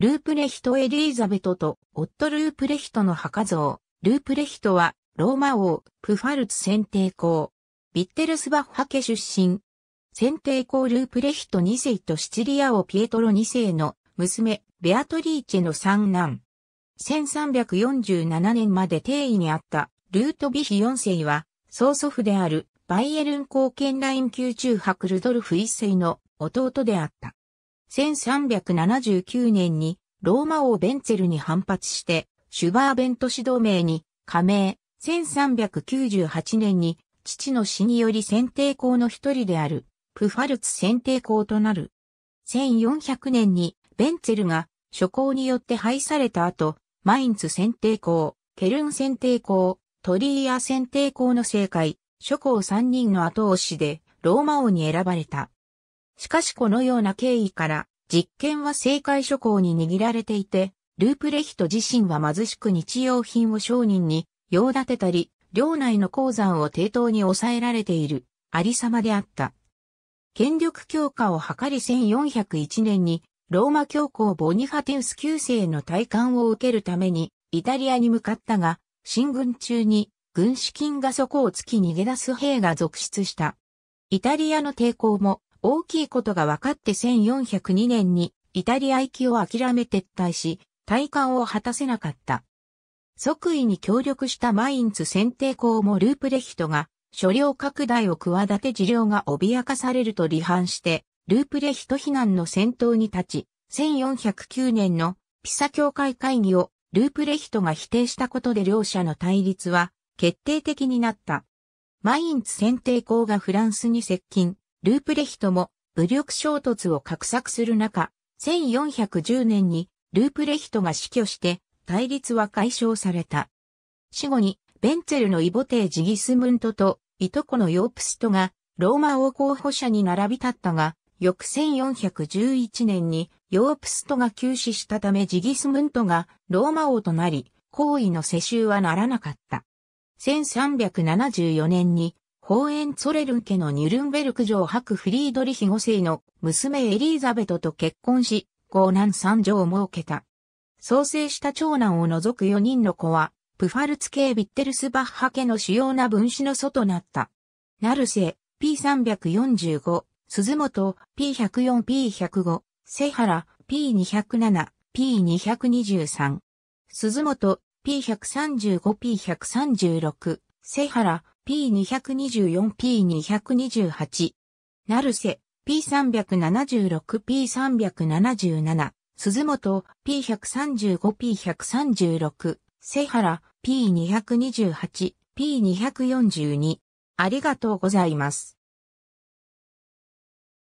ループレヒト・エリーザベトと夫ループレヒトの墓像。ループレヒトはローマ王プファルツ選定公。ビッテルスバッハ家出身。選定公ループレヒト2世とシチリア王ピエトロ2世の娘ベアトリーチェの三男。1347年まで定位にあったルートビヒ4世は曽祖父であるバイエルン公権ライン宮中伯ルドルフ1世の弟であった。1379年にローマ王ベンツェルに反発して、シュバーベント指同盟に加盟、1398年に父の死により選定校の一人である、プファルツ選定校となる。1400年にベンツェルが諸校によって廃された後、マインツ選定校、ケルン選定校、トリーア選定校の正解、諸校3人の後押しでローマ王に選ばれた。しかしこのような経緯から、実験は政界諸侯に握られていて、ループレヒト自身は貧しく日用品を商人に、用立てたり、領内の鉱山を抵当に抑えられている、ありさまであった。権力強化を図り1401年に、ローマ教皇ボニファテウス旧世の体感を受けるために、イタリアに向かったが、進軍中に、軍資金が底をつき逃げ出す兵が続出した。イタリアの抵抗も、大きいことが分かって1402年にイタリア行きを諦め撤退し、退官を果たせなかった。即位に協力したマインツ選定校もループレヒトが、所領拡大を企て治療が脅かされると離反して、ループレヒト避難の先頭に立ち、1409年のピサ教会会議をループレヒトが否定したことで両者の対立は決定的になった。マインツ選定校がフランスに接近、ループレヒトも武力衝突を画策する中、1410年にループレヒトが死去して対立は解消された。死後にベンツェルのイボテージギスムントといとこのヨープストがローマ王候補者に並び立ったが、翌1411年にヨープストが急死したためジギスムントがローマ王となり、行為の世襲はならなかった。1374年にホーエンツォレルン家のニュルンベルク城白フリードリヒ5世の娘エリーザベトと結婚し、後男三女を設けた。創生した長男を除く4人の子は、プファルツ系ビッテルスバッハ家の主要な分子の祖となった。ナルセ、P345、鈴本、P104、P105、セハラ、P207、P223。鈴本、P135、P136、セハラ、P224P228。ナルセ、P376P377。鈴本、P135P136。セハラ、P228。P242。ありがとうございます。